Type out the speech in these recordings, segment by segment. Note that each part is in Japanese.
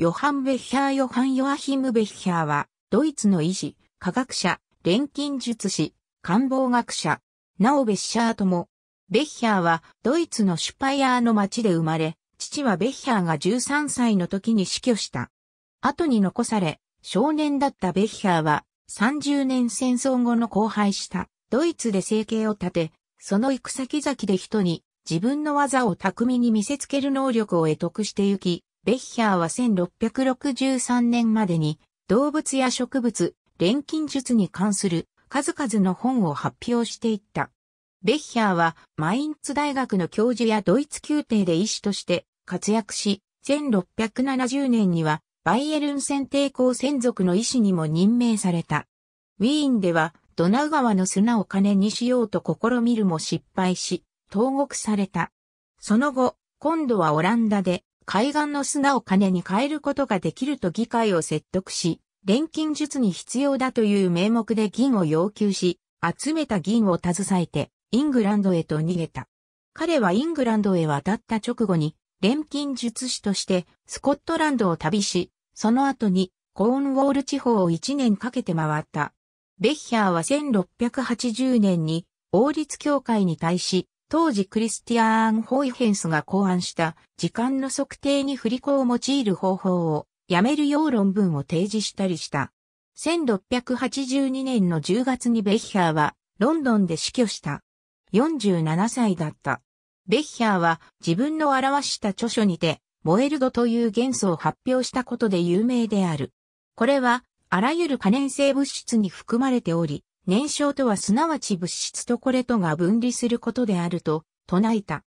ヨハン・ベッヒャー・ヨハン・ヨアヒム・ベッヒャーは、ドイツの医師、科学者、錬金術師、官房学者、なおベッシャーとも、ベッヒャーはドイツのシュパイアーの町で生まれ、父はベッヒャーが13歳の時に死去した。後に残され、少年だったベッヒャーは、30年戦争後の荒廃したドイツで生計を立て、その行く先々で人に自分の技を巧みに見せつける能力を得得してゆき、ベッヒャーは1663年までに動物や植物、錬金術に関する数々の本を発表していった。ベッヒャーはマインツ大学の教授やドイツ宮廷で医師として活躍し、1670年にはバイエルン選定校専属の医師にも任命された。ウィーンではドナウ川の砂を金にしようと試みるも失敗し、投獄された。その後、今度はオランダで海岸の砂を金に変えることができると議会を説得し、錬金術に必要だという名目で銀を要求し、集めた銀を携えて、イングランドへと逃げた。彼はイングランドへ渡った直後に、錬金術師としてスコットランドを旅し、その後にコーンウォール地方を1年かけて回った。ベッヒャーは1680年に王立協会に対し当時クリスティアーン・ホイヘンスが考案した時間の測定に振り子を用いる方法をやめるよう論文を提示したりした。1682年の10月にベッヒャーはロンドンで死去した。47歳だった。ベッヒャーは自分の表した著書にてモエルドという元素を発表したことで有名である。これはあらゆる可燃性物質に含まれており、燃焼とはすなわち物質とこれとが分離することであると唱えた。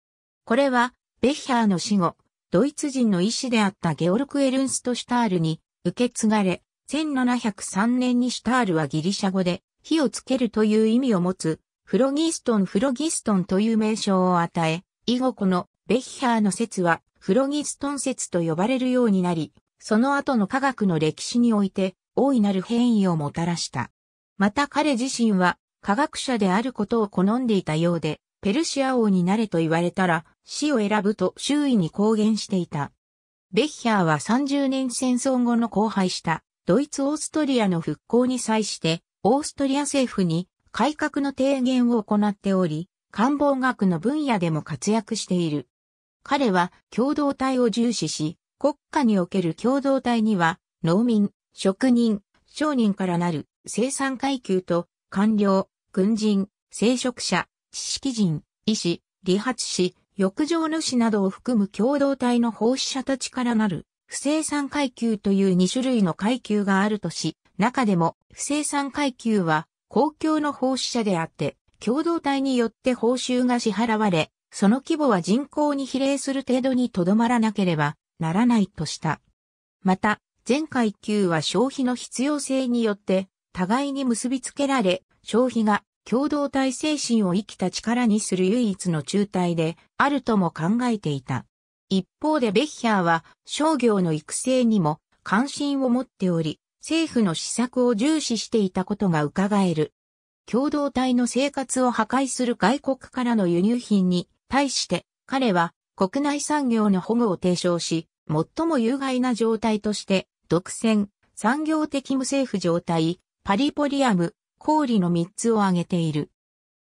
これは、ベッヒャーの死後、ドイツ人の医師であったゲオルク・エルンスト・シュタールに受け継がれ、1703年にシュタールはギリシャ語で火をつけるという意味を持つ、フロギストン・フロギストンという名称を与え、以後このベッヒャーの説はフロギストン説と呼ばれるようになり、その後の科学の歴史において大いなる変異をもたらした。また彼自身は科学者であることを好んでいたようで、ペルシア王になれと言われたら死を選ぶと周囲に公言していた。ベッヒャーは30年戦争後の荒廃したドイツ・オーストリアの復興に際してオーストリア政府に改革の提言を行っており、官房学の分野でも活躍している。彼は共同体を重視し、国家における共同体には農民、職人、商人からなる生産階級と官僚、軍人、聖職者、知識人、医師、理髪師、浴場主などを含む共同体の奉仕者たちからなる不生産階級という2種類の階級があるとし、中でも不生産階級は公共の奉仕者であって、共同体によって報酬が支払われ、その規模は人口に比例する程度にとどまらなければならないとした。また、全階級は消費の必要性によって互いに結びつけられ、消費が共同体精神を生きた力にする唯一の中体であるとも考えていた。一方でベッヒャーは商業の育成にも関心を持っており、政府の施策を重視していたことが伺える。共同体の生活を破壊する外国からの輸入品に対して彼は国内産業の保護を提唱し、最も有害な状態として独占、産業的無政府状態、パリポリアム、氷の3つを挙げている。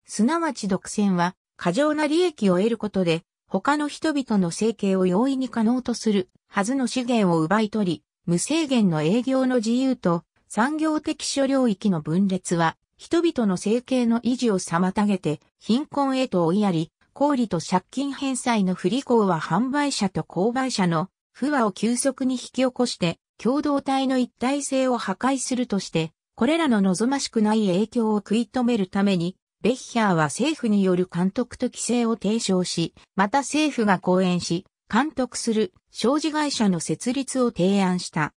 すなわち独占は、過剰な利益を得ることで、他の人々の生計を容易に可能とするはずの資源を奪い取り、無制限の営業の自由と産業的諸領域の分裂は、人々の生計の維持を妨げて、貧困へと追いやり、小売と借金返済の不履行は販売者と購買者の不和を急速に引き起こして、共同体の一体性を破壊するとして、これらの望ましくない影響を食い止めるために、ベッヒャーは政府による監督と規制を提唱し、また政府が講演し、監督する商事会社の設立を提案した。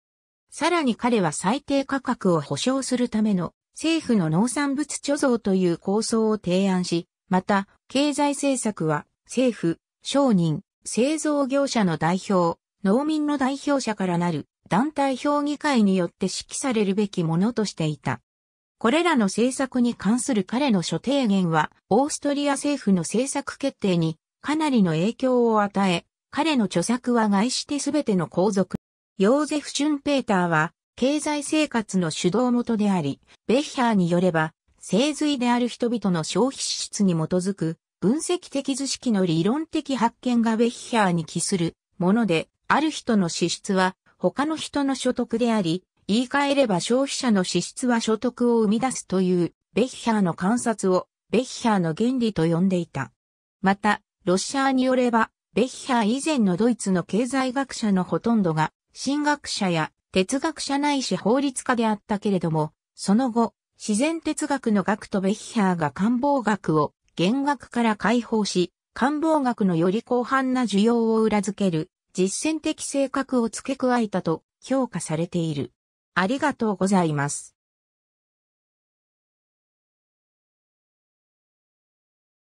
さらに彼は最低価格を保障するための政府の農産物貯蔵という構想を提案し、また経済政策は政府、商人、製造業者の代表、農民の代表者からなる団体評議会によって指揮されるべきものとしていた。これらの政策に関する彼の諸提言は、オーストリア政府の政策決定にかなりの影響を与え、彼の著作は外してすべての皇族。ヨーゼフ・シュンペーターは、経済生活の主導元であり、ベッハーによれば、精髄である人々の消費支出に基づく、分析的図式の理論的発見がベッハーに帰するもので、ある人の支出は他の人の所得であり、言い換えれば消費者の支出は所得を生み出すというベッヒャーの観察をベッヒャーの原理と呼んでいた。また、ロッシャーによれば、ベッヒャー以前のドイツの経済学者のほとんどが、神学者や哲学者ないし法律家であったけれども、その後、自然哲学の学とベッヒャーが官房学を原学から解放し、官房学のより広範な需要を裏付ける実践的性格を付け加えたと評価されている。ありがとうございます。